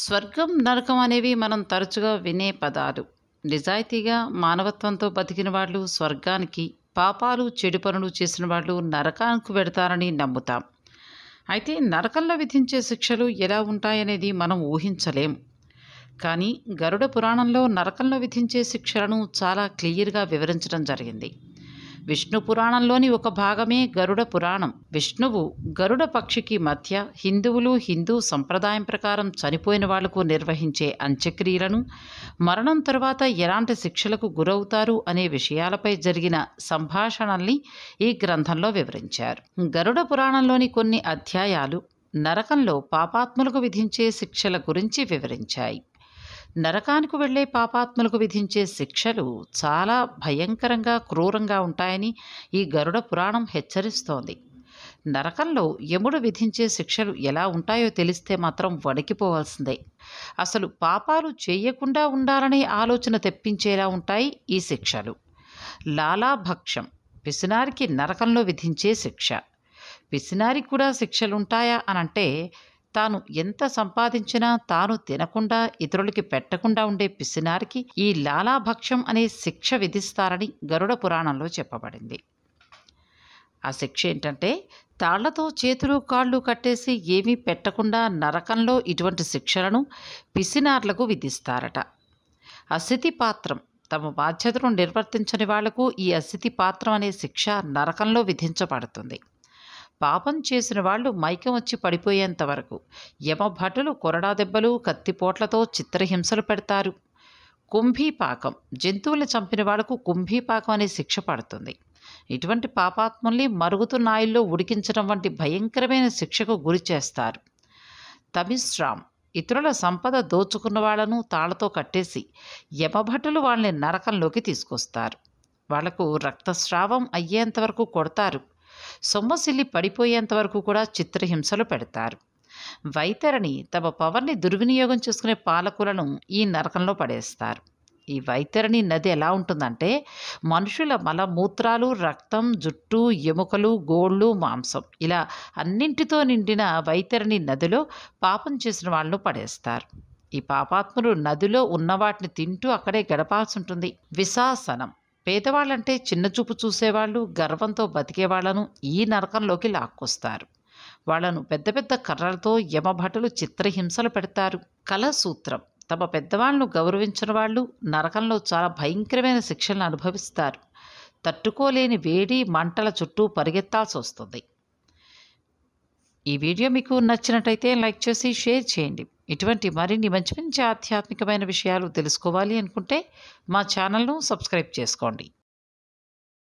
స్వర్గం నరకం అనేవి మనం తరచుగా వినే పదాలు నిజాయితీగా మానవత్వంతో బతికిన వాళ్ళు స్వర్గానికి పాపాలు చెడు పనులు చేసిన వాళ్ళు నరకానికి వెడతారని నమ్ముతాం అయితే నరకంలో విధించే శిక్షలు ఎలా ఉంటాయనేది మనం ఊహించలేం కానీ గరుడ పురాణంలో నరకంలో విధించే శిక్షలను చాలా క్లియర్గా వివరించడం జరిగింది విష్ణు పురాణంలోని ఒక భాగమే గరుడ పురాణం విష్ణువు గరుడ పక్షికి మధ్య హిందువులు హిందూ సంప్రదాయం ప్రకారం చనిపోయిన వాళ్లకు నిర్వహించే అంత్యక్రియలను మరణం తర్వాత ఎలాంటి శిక్షలకు గురవుతారు అనే విషయాలపై జరిగిన సంభాషణల్ని ఈ గ్రంథంలో వివరించారు గరుడ పురాణంలోని కొన్ని అధ్యాయాలు నరకంలో పాపాత్ములకు విధించే శిక్షల గురించి వివరించాయి నరకానికి వెళ్లే పాపాత్ములకు విధించే శిక్షలు చాలా భయంకరంగా క్రూరంగా ఉంటాయని ఈ గరుడ పురాణం హెచ్చరిస్తోంది నరకంలో యముడు విధించే శిక్షలు ఎలా ఉంటాయో తెలిస్తే మాత్రం వణికిపోవాల్సిందే అసలు పాపాలు చేయకుండా ఉండాలనే ఆలోచన తెప్పించేలా ఉంటాయి ఈ శిక్షలు లాలాభక్షం పిసినారికి నరకంలో విధించే శిక్ష పిసినారికి కూడా శిక్షలుంటాయా అనంటే తాను ఎంత సంపాదించినా తాను తినకుండా ఇతరులకి పెట్టకుండా ఉండే పిసినారికి ఈ లాలాభక్ష్యం అనే శిక్ష విధిస్తారని గరుడ పురాణంలో చెప్పబడింది ఆ శిక్ష ఏంటంటే తాళ్లతో చేతులు కాళ్ళు కట్టేసి ఏమీ పెట్టకుండా నరకంలో ఇటువంటి శిక్షలను పిసినార్లకు విధిస్తారట అస్థితి పాత్రం తమ బాధ్యతను నిర్వర్తించని వాళ్లకు ఈ అస్థితి పాత్రం అనే శిక్ష నరకంలో విధించబడుతుంది పాపం చేసిన వాళ్ళు మైకం వచ్చి పడిపోయేంత వరకు యమభటులు కొరడా దెబ్బలు కత్తిపోట్లతో చిత్రహింసలు పెడతారు కుంభీపాకం జంతువులు చంపిన వాళ్లకు కుంభీపాకం అనే శిక్ష పడుతుంది ఇటువంటి పాపాత్ముల్ని మరుగుతున్నాయిల్లో ఉడికించడం వంటి భయంకరమైన శిక్షకు గురి చేస్తారు తమిశ్రామ్ ఇతరుల సంపద దోచుకున్న వాళ్లను తాళ్లతో కట్టేసి యమభటులు వాళ్ళని నరకంలోకి తీసుకొస్తారు వాళ్లకు రక్తస్రావం అయ్యేంతవరకు కొడతారు సొమ్మసిల్లి పడిపోయేంత వరకు కూడా చిత్రహింసలు పెడతారు వైతరిని తమ పవర్ని దుర్వినియోగం చేసుకునే పాలకులను ఈ నరకంలో పడేస్తారు ఈ వైతరణి నది ఎలా ఉంటుందంటే మనుషుల మల మూత్రాలు రక్తం జుట్టు ఎముకలు గోళ్ళు మాంసం ఇలా అన్నింటితో నిండిన వైతరణి నదిలో పాపం చేసిన వాళ్ళను పడేస్తారు ఈ పాపాత్ములు నదిలో ఉన్న వాటిని తింటూ అక్కడే గడపాల్సి ఉంటుంది విశాసనం పేదవాళ్ళంటే చిన్న చూపు చూసేవాళ్ళు గర్వంతో బతికేవాళ్లను ఈ నరకంలోకి లాక్కొస్తారు వాళ్లను పెద్ద పెద్ద కర్రలతో యమభటులు చిత్రహింసలు పెడతారు సూత్రం తమ పెద్దవాళ్ళను గౌరవించిన వాళ్ళు నరకంలో చాలా భయంకరమైన శిక్షలను అనుభవిస్తారు తట్టుకోలేని వేడి మంటల చుట్టూ పరిగెత్తాల్సి వస్తుంది ఈ వీడియో మీకు నచ్చినట్టయితే లైక్ చేసి షేర్ చేయండి ఇటువంటి మరిన్ని మంచి మంచి ఆధ్యాత్మికమైన విషయాలు తెలుసుకోవాలి అనుకుంటే మా ఛానల్ను సబ్స్క్రైబ్ చేసుకోండి